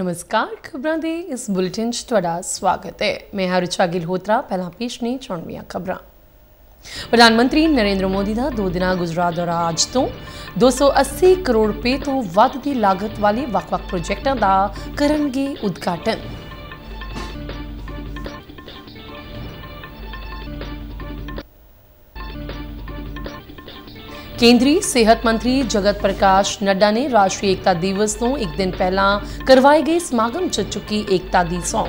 ਨਮਸਕਾਰ ਖਬਰਾਂ ਦੇ ਇਸ ਬੁਲੇਟਿਨ 'ਚ ਤੁਹਾਡਾ ਸਵਾਗਤ ਹੈ ਮੈਂ ਹਰਚਾ ਗਿਲਹੋਤਰਾ ਪਹਿਲਾਂ ਪੇਸ਼ ਨੇ ਚੌਣਵੀਆਂ ਖਬਰਾਂ ਪ੍ਰਧਾਨ ਮੰਤਰੀ ਨਰਿੰਦਰ ਮੋਦੀ ਦਾ ਦੋ ਦਿਨਾਂ ਗੁਜਰਾਤ ਦੌਰਾ ਅੱਜ ਤੋਂ 280 ਕਰੋੜ ਰੁਪਏ ਤੋਂ ਵੱਧ ਦੀ ਲਾਗਤ ਵਾਲੇ ਵੱਖ-ਵੱਖ ਪ੍ਰੋਜੈਕਟਾਂ ਦਾ ਕਰਨਗੇ ਉਦਘਾਟਨ ਕੇਂਦਰੀ ਸਿਹਤ ਮੰਤਰੀ ਜਗਤ ਪ੍ਰਕਾਸ਼ ਨੱਡਾ ਨੇ ਰਾਸ਼ਟਰੀ ਏਕਤਾ ਦਿਵਸ ਤੋਂ ਇੱਕ ਦਿਨ ਪਹਿਲਾਂ ਕਰਵਾਏ ਗਏ ਸਮਾਗਮ 'ਚ ਚੁੱਕੀ ਏਕਤਾ ਦੀ ਸੌਂ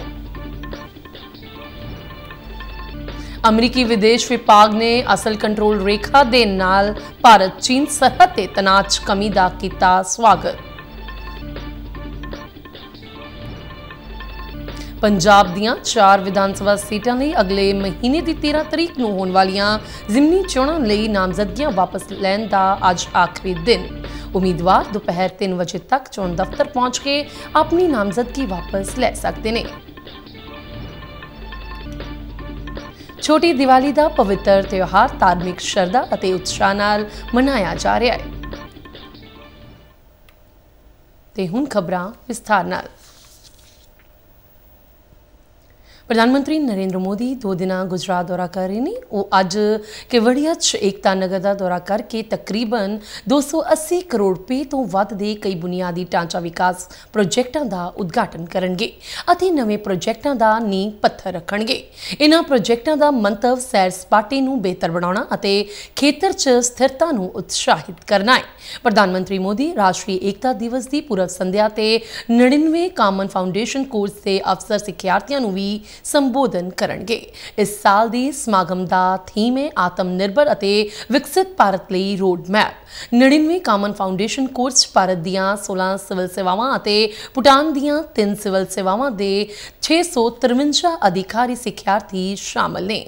ਅਮਰੀਕੀ ਵਿਦੇਸ਼ ਵਿਭਾਗ ਨੇ ਅਸਲ ਕੰਟਰੋਲ ਰੇਖਾ ਦੇ ਨਾਲ ਭਾਰਤ ਚੀਨ ਸਰਹੱਦ ਤੇ ਤਣਾਅ 'ਚ ਕਮੀ ਦਾ ਕੀਤਾ ਸਵਾਗਤ ਪੰਜਾਬ ਦੀਆਂ ਚਾਰ ਵਿਧਾਨ ਸਭਾ ਸੀਟਾਂ ਲਈ ਅਗਲੇ ਮਹੀਨੇ ਦੀ 13 ਤਰੀਕ ਨੂੰ ਹੋਣ ਵਾਲੀਆਂ ਜ਼ਿਮਨੀ ਚੋਣਾਂ ਲਈ ਨਾਮਜ਼ਦਗੀਆਂ ਵਾਪਸ ਲੈਣ ਦਾ ਅੱਜ ਆਖਰੀ ਦਿਨ ਉਮੀਦਵਾਰ ਦੁਪਹਿਰ 3 ਵਜੇ ਤੱਕ ਚੋਣ ਦਫ਼ਤਰ ਪਹੁੰਚ ਕੇ ਆਪਣੀ ਨਾਮਜ਼ਦਗੀ ਵਾਪਸ ਲੈ ਸਕਦੇ ਨੇ ਛੋਟੀ ਦੀਵਾਲੀ ਦਾ ਪਵਿੱਤਰ ਤਿਉਹਾਰ ਧਾਰਮਿਕ ਸ਼ਰਧਾ ਅਤੇ ਉਤਸ਼ਾਹ ਨਾਲ ਮਨਾਇਆ ਜਾ ਰਿਹਾ ਹੈ ਤੇ ਹੁਣ ਖਬਰਾਂ ਵਿਸਥਾਰ ਨਾਲ ਪ੍ਰਧਾਨ ਮੰਤਰੀ ਨਰਿੰਦਰ ਮੋਦੀ ਦੋ ਦਿਨਾਂ ਗੁਜਰਾਤ ਦੌਰਾ ਕਰ ਰਹੇ ਨੇ ਉਹ ਅੱਜ ਕੇਵੜੀਆ 'ਚ ਏਕਤਾ ਨਗਰ ਦਾ ਦੌਰਾ ਕਰਕੇ ਤਕਰੀਬਨ 280 ਕਰੋੜ ਰੁਪਏ ਤੋਂ ਵੱਧ ਦੇ ਕਈ ਬੁਨਿਆਦੀ ਢਾਂਚਾ ਵਿਕਾਸ ਪ੍ਰੋਜੈਕਟਾਂ ਦਾ ਉਦਘਾਟਨ ਕਰਨਗੇ ਅਤੇ ਨਵੇਂ ਪ੍ਰੋਜੈਕਟਾਂ ਦਾ ਨੀਂਹ ਪੱਥਰ ਰੱਖਣਗੇ ਇਹਨਾਂ ਪ੍ਰੋਜੈਕਟਾਂ ਦਾ ਮੰਤਵ ਸੈਰ ਸਪਾਟੇ ਨੂੰ ਬਿਹਤਰ ਬਣਾਉਣਾ ਅਤੇ ਖੇਤਰ 'ਚ ਸਥਿਰਤਾ ਨੂੰ ਉਤਸ਼ਾਹਿਤ ਕਰਨਾ ਹੈ ਪ੍ਰਧਾਨ ਮੰਤਰੀ ਮੋਦੀ ਰਾਸ਼ਟਰੀ ਏਕਤਾ ਦਿਵਸ ਦੀ ਪੂਰਵ ਸੰਧਿਆ ਤੇ 99 ਕਾਮਨ ਫਾਊਂਡੇਸ਼ਨ ਕੋਰਸ ਦੇ ਅਫਸਰ ਸਿੱਖਿਆਰਥੀਆਂ ਨੂੰ ਵੀ ਸੰਬੋਧਨ ਕਰਨਗੇ ਇਸ ਸਾਲ ਦੀ ਸਮਾਗਮ ਦਾ ਥੀਮ ਹੈ ਆਤਮ ਨਿਰਭਰ ਅਤੇ ਵਿਕਸਿਤ ਭਾਰਤ ਲਈ road map 99 common foundation course Bharat ਦੀਆਂ 16 ਸਿਵਲ ਸੇਵਾਵਾਂ ਅਤੇ ਪੁਟਾਨ ਦੀਆਂ 3 ਸਿਵਲ ਸੇਵਾਵਾਂ ਦੇ 653 ਅਧਿਕਾਰੀ ਸਿੱਖਿਆਰਥੀ ਸ਼ਾਮਲ ਨੇ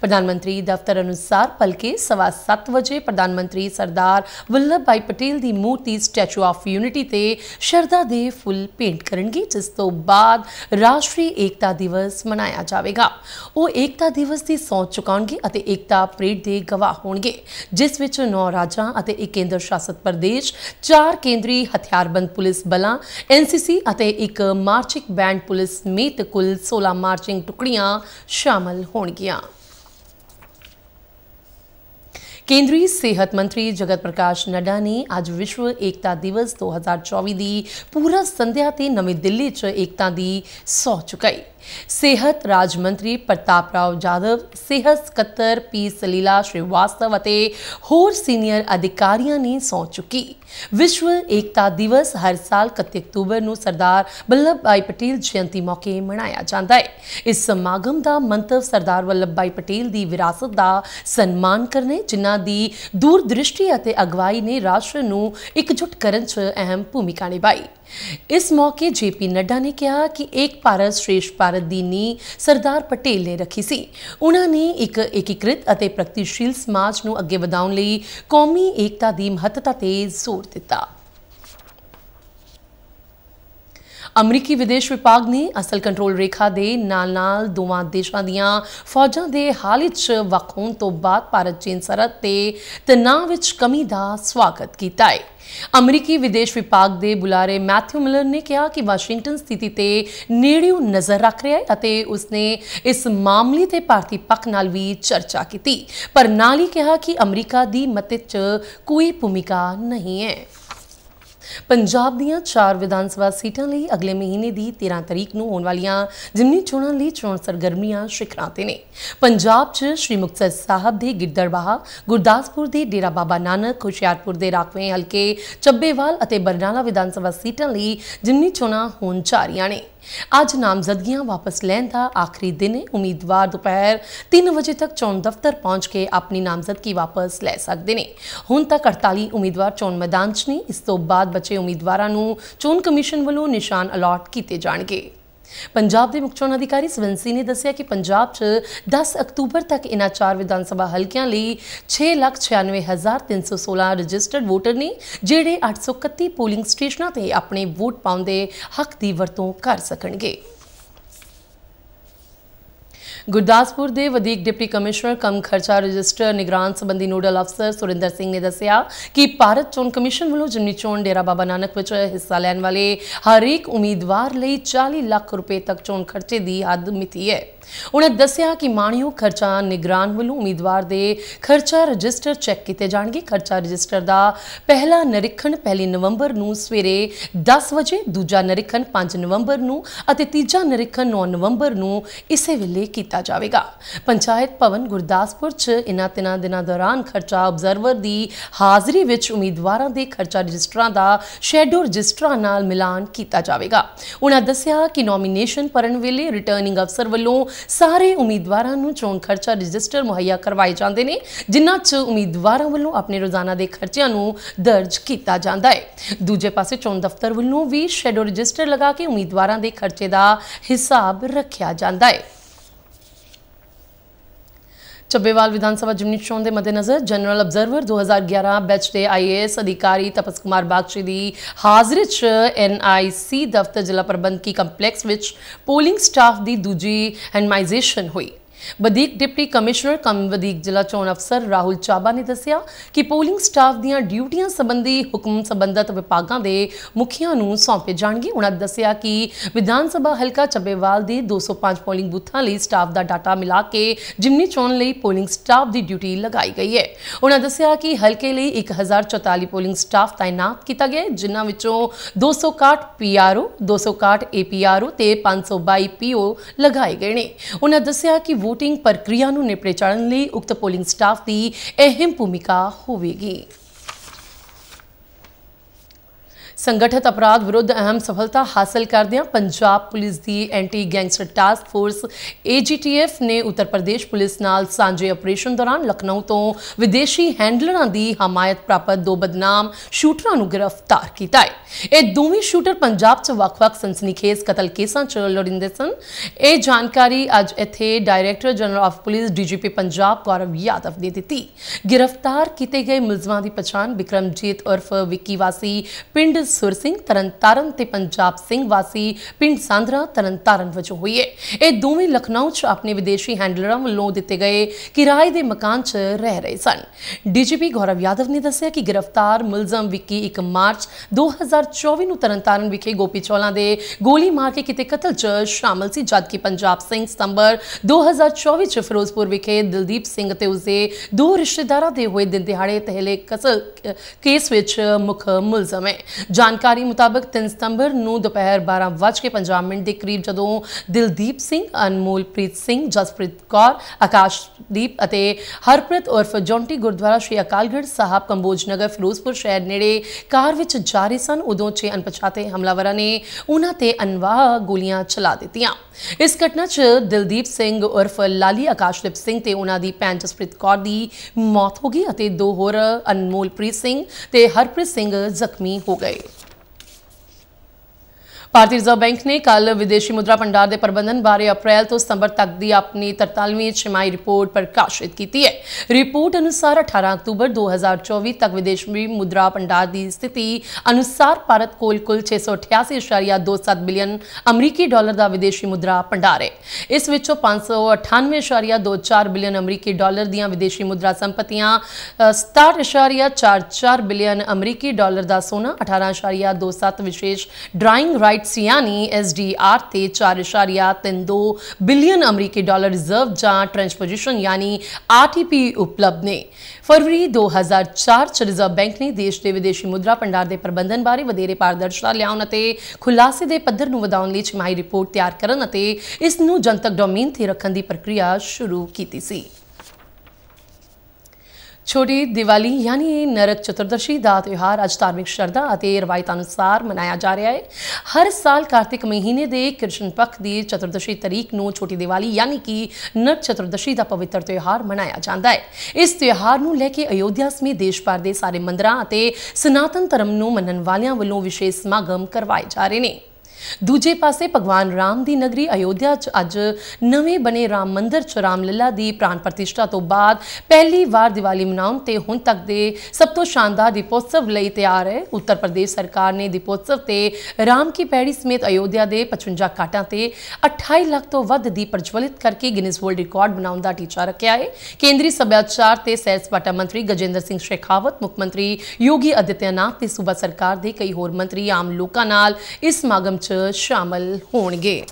ਪ੍ਰਧਾਨ ਦਫ਼ਤਰ ਅਨੁਸਾਰ ਪਲਕੇ ਸਵਾ 7 ਵਜੇ ਪ੍ਰਧਾਨ ਮੰਤਰੀ ਸਰਦਾਰ ਵੱਲਭ ਭਾਈ ਪਟੇਲ ਦੀ ਮੂਰਤੀ ਸਟੈਚੂ ਆਫ ਯੂਨਿਟੀ ਤੇ ਸ਼ਰਧਾ ਦੇ ਫੁੱਲ ਪੇਂਟ ਕਰਨਗੇ ਜਿਸ ਤੋਂ ਬਾਅਦ ਰਾਸ਼ਟਰੀ ਏਕਤਾ ਦਿਵਸ ਮਨਾਇਆ ਜਾਵੇਗਾ ਉਹ ਏਕਤਾ ਦਿਵਸ ਦੀ ਸੌਂ ਚੁਕਾਉਣਗੇ ਅਤੇ ਏਕਤਾ ਪ੍ਰੇਡ ਦੇ ਗਵਾਹ ਹੋਣਗੇ ਜਿਸ ਵਿੱਚ ਨੌ ਰਾਜਾਂ ਅਤੇ ਇੱਕ ਕੇਂਦਰ ਸ਼ਾਸਤ ਪ੍ਰਦੇਸ਼ ਚਾਰ ਕੇਂਦਰੀ ਹਥਿਆਰਬੰਦ ਪੁਲਿਸ ਬਲਾਂ ਐਨਸੀਸੀ ਅਤੇ ਇੱਕ ਮਾਰਚਿੰਗ ਬੈਂਡ ਪੁਲਿਸ ਮੀਤ ਕੁੱਲ 16 ਮਾਰਚਿੰਗ ਟੁਕੜੀਆਂ ਸ਼ਾਮਲ ਹੋਣਗੀਆਂ ਕੇਂਦਰੀ ਸਿਹਤ ਮੰਤਰੀ ਜਗਤ ਪ੍ਰਕਾਸ਼ ਨੱਡਾ ਨੇ ਅੱਜ ਵਿਸ਼ਵ ਏਕਤਾ ਦਿਵਸ 2024 ਦੀ ਪੂਰਾ ਸੰਧਿਆ ਤੇ ਨਵੀਂ ਦਿੱਲੀ 'ਚ ਏਕਤਾ ਦੀ ਸੌ ਚੁਕਾਈ ਸਿਹਤ ਰਾਜ ਮੰਤਰੀ ਪ੍ਰਤਾਪ ਰਾਓ ਜਾਦਵ ਸਿਹਤ ਸਕੱਤਰ ਪੀ ਸਲੀਲਾ ਸ਼੍ਰੀਵਾਸਤਵ ਅਤੇ ਹੋਰ ਸੀਨੀਅਰ ਅਧਿਕਾਰੀਆਂ ਨੇ ਸੌਂ ਚੁੱਕੀ ਵਿਸ਼ਵ ਏਕਤਾ ਦਿਵਸ ਹਰ ਸਾਲ 31 ਅਕਤੂਬਰ ਨੂੰ ਸਰਦਾਰ ਵੱਲਭ ਭਾਈ ਪਟੇਲ ਜਯੰਤੀ ਮੌਕੇ ਮਨਾਇਆ ਜਾਂਦਾ ਹੈ ਇਸ ਸਮਾਗਮ ਦਾ ਮੰਤਵ ਸਰਦਾਰ ਵੱਲਭ ਭਾਈ ਪਟੇਲ ਦੀ ਵਿਰਾਸਤ ਦਾ ਸਨਮਾਨ ਕਰਨੇ ਜਿਨ੍ਹਾਂ ਉਹਨਾਂ ਦੀ ਦੂਰਦ੍ਰਿਸ਼ਟੀ ਅਤੇ ਅਗਵਾਈ ਨੇ ਰਾਸ਼ਟਰ ਨੂੰ ਇਕਜੁੱਟ ਕਰਨ 'ਚ ਅਹਿਮ ਭੂਮਿਕਾ ਨਿਭਾਈ ਇਸ ਮੌਕੇ ਜੇਪੀ ਨੱਡਾ ਨੇ ਕਿਹਾ ਕਿ ਇੱਕ ਭਾਰਤ ਸ਼੍ਰੇਸ਼ਟ ਭਾਰਤ ਦੀ ਨੀ ਸਰਦਾਰ ਪਟੇਲ ਨੇ ਰੱਖੀ ਸੀ ਉਹਨਾਂ ਨੇ ਇੱਕ ਏਕੀਕ੍ਰਿਤ ਅਤੇ ਪ੍ਰਗਤੀਸ਼ੀਲ ਸਮਾਜ ਨੂੰ ਅੱਗੇ ਵਧਾਉਣ ਲਈ ਕੌਮੀ ਏਕਤਾ ਦੀ ਮਹੱਤਤਾ ਤੇ ਜ਼ੋਰ ਦਿੱਤਾ ਅਮਰੀਕੀ ਵਿਦੇਸ਼ ਵਿਭਾਗ ਨੇ ਅਸਲ ਕੰਟਰੋਲ ਰੇਖਾ ਦੇ ਨਾਲ-ਨਾਲ ਦੋਵਾਂ ਦੇਸ਼ਾਂ ਦੀਆਂ ਫੌਜਾਂ ਦੇ ਹਾਲ ਵਿੱਚ ਚ ਵਕੂਨ ਤੋਂ ਬਾਅਦ ਭਾਰਤ-ਚੀਨ ਸਰਹੱਦ ਤੇ ਤਣਾਅ ਵਿੱਚ ਕਮੀ ਦਾ ਸਵਾਗਤ ਕੀਤਾ ਹੈ ਅਮਰੀਕੀ ਵਿਦੇਸ਼ ਵਿਭਾਗ ਦੇ ਬੁਲਾਰੇ ਮੈਥਿਊ ਮਿਲਰ ਨੇ ਕਿਹਾ ਕਿ ਵਾਸ਼ਿੰਗਟਨ ਸਥਿਤੀ ਤੇ ਨੇੜਿਓਂ ਨਜ਼ਰ ਰੱਖ ਰਿਹਾ ਹੈ ਅਤੇ ਉਸਨੇ ਇਸ ਮਾਮਲੇ ਤੇ ਭਾਰਤੀ ਪੱਖ ਨਾਲ ਵੀ ਚਰਚਾ ਕੀਤੀ ਪਰ ਨਾਲ ਹੀ ਕਿਹਾ ਕਿ ਅਮਰੀਕਾ ਦੀ ਮਤਿਤ 'ਚ ਕੋਈ ਭੂਮਿਕਾ ਨਹੀਂ ਹੈ ਪੰਜਾਬ ਦੀਆਂ ਚਾਰ ਵਿਧਾਨ ਸਭਾ ਸੀਟਾਂ ਲਈ ਅਗਲੇ ਮਹੀਨੇ ਦੀ 13 ਤਰੀਕ ਨੂੰ ਹੋਣ ਵਾਲੀਆਂ ਜਿਮਨੀ ਚੋਣਾਂ ਲਈ ਚੋਣ ਸਰਗਰਮੀਆਂ ਸ਼ਿਖਰਾਂ ਤੇ ਨੇ ਪੰਜਾਬ 'ਚ ਸ਼੍ਰੀ ਮੁਕਤਸਰ ਸਾਹਿਬ ਦੇ ਗਿੱਦੜਬਾਹ ਗੁਰਦਾਸਪੁਰ ਦੇ ਡੇਰਾ ਬਾਬਾ ਨਾਨਕ ਖੁਸ਼ਿਆਰਪੁਰ ਦੇ ਰਾਖਵੇਂ ਹਲਕੇ ਚੱਬੇਵਾਲ ਅਤੇ ਬਰਨਾਲਾ ਵਿਧਾਨ ਸਭਾ ਸੀਟਾਂ ਲਈ ਜਿਮਨੀ ਚੋਣਾਂ ਹੋਣ ਜਾ ਰਹੀਆਂ ਨੇ ਅੱਜ ਨਾਮਜ਼ਦਗੀਆਂ ਵਾਪਸ ਲੈਣ ਦਾ ਆਖਰੀ ਦਿਨ ਹੈ ਉਮੀਦਵਾਰ ਦੁਪਹਿਰ 3 ਵਜੇ ਤੱਕ ਚੋਣ ਦਫ਼ਤਰ ਪਹੁੰਚ ਕੇ ਆਪਣੀ ਨਾਮਜ਼ਦਗੀ ਵਾਪਸ ਲੈ ਸਕਦੇ ਨੇ ਹੁਣ ਤੱਕ 48 ਉਮੀਦਵਾਰ ਚੋਣ ਮੈਦਾਨ 'ਚ ਨੇ ਇਸ ਤੋਂ ਬਾਅਦ ਬਚੇ ਉਮੀਦਵਾਰਾਂ ਨੂੰ ਚੋਣ ਕਮਿਸ਼ਨ ਵੱਲੋਂ ਨਿਸ਼ਾਨ ਅਲਾਟ ਕੀਤੇ ਜਾਣਗੇ ਪੰਜਾਬ ਦੇ ਮੁੱਖ ਚੋਣ ਅਧਿਕਾਰੀ ਸਵੰਸੀ ਨੇ ਦੱਸਿਆ ਕਿ ਪੰਜਾਬ 'ਚ 10 ਅਕਤੂਬਰ ਤੱਕ ਇਨ੍ਹਾਂ ਚਾਰ ਵਿਧਾਨ ਸਭਾ ਹਲਕਿਆਂ ਲਈ 696316 ਰਜਿਸਟਰਡ ਵੋਟਰ ਨੇ ਜਿਹੜੇ 831 ਪੋਲਿੰਗ ਸਟੇਸ਼ਨਾਂ ਤੇ ਆਪਣੇ ਵੋਟ ਪਾਉਣ ਦੇ ਹੱਕ ਦੀ ਵਰਤੋਂ ਕਰ ਸਕਣਗੇ ਗੁਰਦਾਸਪੁਰ ਦੇ ਵਧੀਕ ਡਿਪਟੀ ਕਮਿਸ਼ਨਰ ਕਮ ਖਰਚਾ ਰਜਿਸਟਰ ਨਿਗਰਾਨ ਸੰਬੰਧੀ ਨੋਡਲ ਅਫਸਰ ਸੁਰਿੰਦਰ ਸਿੰਘ ਨੇ ਦੱਸਿਆ ਕਿ ਭਾਰਤ ਚੋਣ ਕਮਿਸ਼ਨ ਵੱਲੋਂ ਜਿੰਨੀ ਚੋਣ ਡੇਰਾ ਬਾਬਾ ਨਾਨਕ ਵਿੱਚ ਹਿੱਸਾ ਲੈਣ ਵਾਲੇ ਹਰੇਕ ਉਮੀਦਵਾਰ ਲਈ 40 ਲੱਖ ਰੁਪਏ ਤੱਕ ਚੋਣ ਖਰਚੇ ਦੀ ਹੱਦ ਮਿਤੀ ਹੈ ਉਹਨਾਂ ਦੱਸਿਆ ਕਿ ਮਾਣਿਓ ਖਰਚਾ ਨਿਗਰਾਨ ਵੱਲੋਂ ਉਮੀਦਵਾਰ ਦੇ ਖਰਚਾ ਰਜਿਸਟਰ ਚੈੱਕ ਕੀਤੇ ਜਾਣਗੇ ਖਰਚਾ ਰਜਿਸਟਰ ਦਾ ਪਹਿਲਾ ਨਿਰੀਖਣ 1 ਨਵੰਬਰ ਨੂੰ ਸਵੇਰੇ 10 ਵਜੇ ਦੂਜਾ ਨਿਰੀਖਣ 5 ਨਵੰਬਰ ਨੂੰ ਅਤੇ ਤੀਜਾ ਨਿਰੀਖਣ 9 ਨਵੰਬਰ ਨੂੰ ਇਸੇ ਵੇਲੇ ਕੀਤਾ ਜਾਵੇਗਾ ਪੰਚਾਇਤ ਭਵਨ ਗੁਰਦਾਸਪੁਰ 'ਚ ਇਨ੍ਹਾਂ ਤਿੰਨਾਂ ਦਿਨਾਂ ਦੌਰਾਨ ਖਰਚਾ ਆਬਜ਼ਰਵਰ ਦੀ ਹਾਜ਼ਰੀ ਵਿੱਚ ਉਮੀਦਵਾਰਾਂ ਦੇ ਖਰਚਾ ਰਜਿਸਟਰਾਂ ਦਾ ਸ਼ੈਡੋ ਰਜਿਸਟਰਾਂ ਨਾਲ ਮਿਲਾਨ ਕੀਤਾ ਜਾਵੇਗਾ ਉਹਨਾਂ ਦੱਸਿਆ ਕਿ ਨੋਮੀਨੇਸ਼ਨ ਪਰਣ ਵੇਲੇ ਰਿਟਰਨਿੰਗ ਅਫਸਰ ਵੱਲੋਂ ਸਾਰੇ ਉਮੀਦਵਾਰਾਂ ਨੂੰ ਚੋਣ ਖਰਚਾ ਰਜਿਸਟਰ ਮੁਹੱਈਆ ਕਰਵਾਏ ਜਾਂਦੇ ਨੇ ਜਿਨ੍ਹਾਂ 'ਚ ਉਮੀਦਵਾਰਾਂ ਵੱਲੋਂ ਆਪਣੇ ਰੋਜ਼ਾਨਾ ਦੇ ਖਰਚਿਆਂ ਨੂੰ ਦਰਜ ਕੀਤਾ ਜਾਂਦਾ ਹੈ ਦੂਜੇ ਪਾਸੇ ਚੋਣ ਦਫ਼ਤਰ ਵੱਲੋਂ ਵੀ ਸ਼ੈਡੋ ਰਜਿਸਟਰ ਲਗਾ ਕੇ ਉਮੀਦਵਾਰਾਂ ਦੇ ਖਰਚੇ ਦਾ ਹਿਸਾਬ ਰੱਖਿਆ ਜਾਂਦਾ ਹੈ ਚੱਬੇਵਾਲ ਵਿਧਾਨ ਸਭਾ ਜਮਨੀ ਚੋਣ ਦੇ ਮੱਦੇਨਜ਼ਰ ਜਨਰਲ ਅਬਜ਼ਰਵਰ 2011 ਬੈਚ ਦੇ ਆਈਏਐਸ ਅਧਿਕਾਰੀ ਤਪਸ ਕੁਮਾਰ ਬਾਗਚੀ ਦੀ ਹਾਜ਼ਰੀ 'ਚ ਐਨਆਈਸੀ ਦਫ਼ਤਰ ਜ਼ਿਲ੍ਹਾ ਪ੍ਰਬੰਧਕੀ ਕੰਪਲੈਕਸ ਵਿੱਚ ਪੋਲਿੰਗ ਸਟਾਫ ਦੀ ਦੂਜੀ ਹੈਂਡਮਾਈਜ਼ੇਸ਼ਨ ਹੋਈ ਵਧੀਕ ਡਿਪਟੀ ਕਮਿਸ਼ਨਰ ਕਮ ਵਧੀਕ ਜ਼ਿਲ੍ਹਾ ਚੋਣ ਅਫਸਰ ਰਾਹੁਲ ਚਾਬਾ ਨੇ ਦੱਸਿਆ ਕਿ ਪੋਲਿੰਗ ਸਟਾਫ ਦੀਆਂ ਡਿਊਟੀਆਂ ਸੰਬੰਧੀ ਹੁਕਮ ਸੰਬੰਧਤ ਵਿਭਾਗਾਂ ਦੇ ਮੁਖੀਆਂ ਨੂੰ ਸੌਂਪੇ ਜਾਣਗੇ ਉਹਨਾਂ ਦੱਸਿਆ ਕਿ ਵਿਧਾਨ ਸਭਾ ਹਲਕਾ ਚੱਬੇਵਾਲ ਦੇ 205 ਪੋਲਿੰਗ ਬੂਥਾਂ ਲਈ ਸਟਾਫ ਦਾ ਡਾਟਾ ਮਿਲਾ ਕੇ ਜਿਮਨੀ ਚੋਣ ਲਈ ਪੋਲਿੰਗ ਸਟਾਫ ਦੀ ਡਿਊਟੀ ਲਗਾਈ ਗਈ ਹੈ ਉਹਨਾਂ ਦੱਸਿਆ ਕਿ ਹਲਕੇ ਲਈ 1044 ਪੋਲਿੰਗ ਸਟਾਫ ਤਾਇਨਾਤ ਕੀਤਾ ਗਿਆ ਜਿਨ੍ਹਾਂ ਵਿੱਚੋਂ 261 ਪੀਆਰਓ 261 ਏਪੀਆਰਓ ਤੇ 522 ਪੀਓ ਲਗਾਏ ਗਏ ਨੇ ਉਹਨਾਂ ਦੱਸਿਆ ਕਿ ਵੋਟਿੰਗ ਪ੍ਰਕਿਰਿਆ ਨੂੰ ਨਿਪਟੇ ਚੜਨ ਲਈ ਉਕਤ ਪੋਲਿੰਗ ਸਟਾਫ ਦੀ ਅਹਿਮ ਭੂਮਿਕਾ ਹੋਵੇਗੀ ਸੰਗਠਿਤ ਅਪਰਾਧ ਵਿਰੁੱਧ ਅਹਿਮ ਸਫਲਤਾ ਹਾਸਲ ਕਰਦਿਆਂ ਪੰਜਾਬ ਪੁਲਿਸ ਦੀ anti gangster task force AGTF ਨੇ ਉੱਤਰ ਪ੍ਰਦੇਸ਼ ਪੁਲਿਸ ਨਾਲ ਸਾਂਝੇ ਆਪਰੇਸ਼ਨ ਦੌਰਾਨ ਲਖਨਊ ਤੋਂ ਵਿਦੇਸ਼ੀ ਹੈਂਡਲਰਾਂ ਦੀ ਹਮਾਇਤ ਪ੍ਰਾਪਤ ਦੋ ਬਦਨਾਮ ਸ਼ੂਟਰਾਂ ਨੂੰ ਗ੍ਰਿਫਤਾਰ ਕੀਤਾ ਹੈ ਇਹ ਦੋਵੇਂ ਸ਼ੂਟਰ ਪੰਜਾਬ 'ਚ ਵੱਖ-ਵੱਖ ਸਨਸਨੀਖੇਜ਼ ਕਤਲ ਕੇਸਾਂ 'ਚ ਲੜਿੰਦੇ ਸਨ ਇਹ ਜਾਣਕਾਰੀ ਅੱਜ ਇੱਥੇ director general of police DGP Punjab Gaurav Yadav ਨੇ ਦਿੱਤੀ ਗ੍ਰਿਫਤਾਰ ਕੀਤੇ ਗਏ ਮੁਲਜ਼ਮਾਂ ਦੀ ਪਛਾਣ ਵਿਕਰਮਜੀਤ ਉਰਫ ਵਿੱਕੀ ਵਾਸੀ ਪਿੰਡ ਸੁਰ ਸਿੰਘ ਤਰਨਤਾਰਨ ਤੇ ਪੰਜਾਬ ਸਿੰਘ ਵਾਸੀ ਪਿੰਡ ਸਾਂਧਰਾ ਤਰਨਤਾਰਨ ਵਜੋਂ ਹੋਈ ਹੈ ਇਹ ਦੋਵੇਂ ਲਖਨਊ 'ਚ ਆਪਣੇ ਵਿਦੇਸ਼ੀ ਹੈਂਡਲਰਾਂ ਵੱਲੋਂ ਦਿੱਤੇ ਗਏ ਕਿਰਾਏ ਦੇ ਮਕਾਨ 'ਚ ਰਹਿ ਰਹੇ ਸਨ ਡੀਜੀਪੀ ਗੌਰਵ ਯਾਦਵ ਨੇ ਦੱਸਿਆ ਕਿ ਗ੍ਰਿਫਤਾਰ ਮੁਲਜ਼ਮ ਵਿੱਕੀ 1 ਮਾਰਚ 2024 ਨੂੰ ਤਰਨਤਾਰਨ ਵਿਖੇ ਗੋਪੀ ਚੋਲਾ ਦੇ ਗੋਲੀ ਮਾਰ ਕੇ ਕਿਤੇ ਕਤਲ 'ਚ ਸ਼ਾਮਲ ਸੀ ਜਦਕਿ ਪੰਜਾਬ ਸਿੰਘ ਸਤੰਬਰ 2024 'ਚ ਫਿਰੋਜ਼ਪੁਰ ਵਿਖੇ ਦਿਲਦੀਪ ਸਿੰਘ ਤੇ ਉਸਦੇ ਦੋ ਰਿਸ਼ਤੇਦਾਰਾਂ ਦੇ ਹੋਏ ਦਿਨ ਦਿਹਾੜੇ ਤਹਿਲੇ ਕਤਲ ਕੇਸ ਵਿੱਚ ਮੁੱਖ ਮੁਲਜ਼ਮ ਹੈ ਜਾਣਕਾਰੀ ਮੁਤਾਬਕ 3 ਸਤੰਬਰ ਨੂੰ ਦੁਪਹਿਰ 12:50 ਮਿੰਟ ਦੇ ਕਰੀਬ ਜਦੋਂ ਦਿਲਦੀਪ ਸਿੰਘ ਅਨਮੋਲਪ੍ਰੀਤ ਸਿੰਘ ਜਸਪ੍ਰੀਤ ਕੌਰ ਆਕਾਸ਼ਦੀਪ ਅਤੇ ਹਰਪ੍ਰੀਤ ਉਰਫ ਜੌਂਟੀ ਗੁਰਦੁਆਰਾ ਸ਼੍ਰੀ ਅਕਾਲਗੜ੍ਹ ਸਾਹਿਬ ਕੰਬੋਜ ਨਗਰ ਫਿਰੋਜ਼ਪੁਰ ਸ਼ਹਿਰ ਨੇੜੇ ਕਾਰ ਵਿੱਚ ਜਾ ਰਹੇ ਸਨ ਉਦੋਂ ਛੇ ਅਣਪਛਾਤੇ ਹਮਲਾਵਰਾਂ ਨੇ ਉਹਨਾਂ ਤੇ ਅਨਵਾਹ ਗੋਲੀਆਂ ਚਲਾ ਦਿੱਤੀਆਂ ਇਸ ਘਟਨਾ 'ਚ ਦਿਲਦੀਪ ਸਿੰਘ ਉਰਫ ਲਾਲੀ ਆਕਾਸ਼ਦੀਪ ਸਿੰਘ ਤੇ ਉਹਨਾਂ ਦੀ ਭੈਣ ਜਸਪ੍ਰੀਤ ਕੌਰ ਦੀ ਮੌਤ ਹੋ ਗਈ ਅਤੇ ਦੋ ਹੋਰ ਅਨਮੋਲਪ੍ਰੀਤ ਸਿੰਘ ਤੇ ਹਰਪ੍ਰੀਤ ਸਿੰਘ ਜ਼ਖਮੀ ਹੋ ਗਏ ਭਾਰਤੀ ਰਿਜ਼ਰਵ ਬੈਂਕ ਨੇ ਕੱਲ ਵਿਦੇਸ਼ੀ ਮੁਦਰਾ ਭੰਡਾਰ ਦੇ ਪ੍ਰਬੰਧਨ ਬਾਰੇ ਅਪ੍ਰੈਲ ਤੋਂ ਸਤੰਬਰ ਤੱਕ ਦੀ ਆਪਣੀ 43ਵੀਂ ਛਮਾਈ ਰਿਪੋਰਟ ਪ੍ਰਕਾਸ਼ਿਤ ਕੀਤੀ ਹੈ ਰਿਪੋਰਟ ਅਨੁਸਾਰ 18 ਅਕਤੂਬਰ 2024 ਤੱਕ ਵਿਦੇਸ਼ੀ ਮੁਦਰਾ ਭੰਡਾਰ ਦੀ ਸਥਿਤੀ ਅਨੁਸਾਰ ਭਾਰਤ ਕੋਲ ਕੁੱਲ 688.27 ਬਿਲੀਅਨ ਅਮਰੀਕੀ ਡਾਲਰ ਦਾ ਵਿਦੇਸ਼ੀ ਮੁਦਰਾ ਭੰਡਾਰ ਹੈ ਇਸ ਵਿੱਚੋਂ 598.24 ਬਿਲੀਅਨ ਅਮਰੀਕੀ ਡਾਲਰ ਦੀਆਂ ਵਿਦੇਸ਼ੀ ਮੁਦਰਾ ਸੰਪਤੀਆਂ 67.44 ਬਿਲੀਅਨ ਅਮਰੀਕੀ ਡਾਲਰ ਦਾ ਸੋਨਾ 18.27 ਵਿਸ਼ੇਸ਼ drawing right right S D R ਤੇ 4.32 ਬਿਲੀਅਨ ਅਮਰੀਕੀ ਡਾਲਰ ਰਿਜ਼ਰਵ डॉलर रिजर्व ਯਾਨੀ ट्रेंच ਉਪਲਬਧ ਨੇ ਫਰਵਰੀ 2004 ਚ ਰਿਜ਼ਰਵ ਬੈਂਕ ਨੇ ਦੇਸ਼ ਦੇ ਵਿਦੇਸ਼ੀ ਮੁਦਰਾ ਭੰਡਾਰ ਦੇ ਪ੍ਰਬੰਧਨ ਬਾਰੇ ਵਧੇਰੇ ਪਾਰਦਰਸ਼ਤਾ ਲਿਆਉਣ ਅਤੇ ਖੁਲਾਸੇ ਦੇ ਪੱਧਰ ਨੂੰ ਵਧਾਉਣ ਲਈ ਛਮਾਈ ਰਿਪੋਰਟ ਤਿਆਰ ਕਰਨ ਅਤੇ ਇਸ ਨੂੰ ਜਨਤਕ ਡੋਮੇਨ ਤੇ ਰੱਖਣ ਦੀ ਪ੍ਰਕਿਰਿਆ ਸ਼ੁਰੂ ਕੀਤੀ ਸੀ ਛੋਟੀ ਦੀਵਾਲੀ ਯਾਨੀ ਨਰਕ ਚਤੁਰਦਸ਼ੀ ਦਾ ਤਿਉਹਾਰ ਅੱਜ ਧਾਰਮਿਕ ਸ਼ਰਧਾ ਅਤੇ ਰਵਾਇਤ ਅਨੁਸਾਰ ਮਨਾਇਆ ਜਾ ਰਿਹਾ ਹੈ ਹਰ ਸਾਲ ਕਾਰਤਿਕ ਮਹੀਨੇ ਦੇ ਕ੍ਰਿਸ਼ਨ ਪੱਖ ਦੀ ਚਤੁਰਦਸ਼ੀ ਤਰੀਕ ਨੂੰ ਛੋਟੀ ਦੀਵਾਲੀ ਯਾਨੀ ਕਿ ਨਰਕ ਚਤੁਰਦਸ਼ੀ ਦਾ ਪਵਿੱਤਰ ਤਿਉਹਾਰ ਮਨਾਇਆ ਜਾਂਦਾ ਹੈ ਇਸ ਤਿਉਹਾਰ ਨੂੰ ਲੈ ਕੇ ਅਯੋਧਿਆ ਸਮੇਤ ਦੇਸ਼ ਭਰ ਦੇ ਸਾਰੇ ਮੰਦਰਾਂ ਅਤੇ ਸਨਾਤਨ ਧਰਮ ਨੂੰ ਮੰਨਣ ਵਾਲਿਆਂ ਵੱਲੋਂ ਵਿਸ਼ੇਸ਼ ਸਮਾਗਮ ਕਰਵਾਏ ਜਾ ਰਹੇ ਨੇ ਦੂਜੇ ਪਾਸੇ ਭਗਵਾਨ ਰਾਮ ਦੀ ਨਗਰੀ ਅਯੋਧਿਆ 'ਚ ਅੱਜ ਨਵੇਂ ਬਣੇ ਰਾਮ ਮੰਦਿਰ 'ਚ ਰਾਮ ਲੱਲਾ ਦੀ ਪ੍ਰਾਨ ਪ੍ਰਤਿਸ਼ਠਾ ਤੋਂ ਬਾਅਦ ਪਹਿਲੀ ਵਾਰ ਦੀਵਾਲੀ ਮਨਾਉਣ ਤੇ ਹੁਣ ਤੱਕ ਦੇ ਸਭ ਤੋਂ ਸ਼ਾਨਦਾਰ ਦੀਪੋਤਸਵ ਲਈ ਤਿਆਰ ਹੈ ਉੱਤਰ ਪ੍ਰਦੇਸ਼ ਸਰਕਾਰ ਨੇ ਦੀਪੋਤਸਵ ਤੇ ਰਾਮ ਕੀ ਪੈੜੀ ਸਮੇਤ ਅਯੋਧਿਆ ਦੇ 55 ਕਾਟਾਂ ਤੇ 28 ਲੱਖ ਤੋਂ ਵੱਧ ਦੀਪ ਪ੍ਰਜਵਲਿਤ ਕਰਕੇ ਗਿਨੀਜ਼ ਵਰਲਡ ਰਿਕਾਰਡ ਬਣਾਉਣ ਦਾ ਟੀਚਾ ਰੱਖਿਆ ਹੈ ਕੇਂਦਰੀ ਸੱਭਿਆਚਾਰ ਤੇ ਸੈਰ ਸਪਾਟਾ ਮੰਤਰੀ ਗਜੇਂਦਰ ਸਿੰਘ ਸ਼ੇਖਾਵਤ ਮੁੱਖ ਮੰਤਰੀ ਯੋਗੀ ਅਦਿੱਤਿਆਨਾਥ ਤੇ ਸੂਬਾ ਸਰਕਾਰ ਦੇ ਕਈ ਹੋਰ ਮੰਤਰੀ ਆਮ ਲੋਕਾਂ ਨਾਲ ਇਸ ਸਮਾਗਮ 'ਚ ਸ਼ਾਮਲ ਹੋਣਗੇ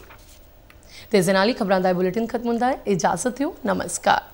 ਤੇ ਜ਼ਨਾਲੀ ਖਬਰਾਂ ਦਾ ਬੁਲੇਟਿਨ ਖਤਮ ਹੁੰਦਾ ਹੈ ਇਜਾਜ਼ਤ ਦਿਓ ਨਮਸਕਾਰ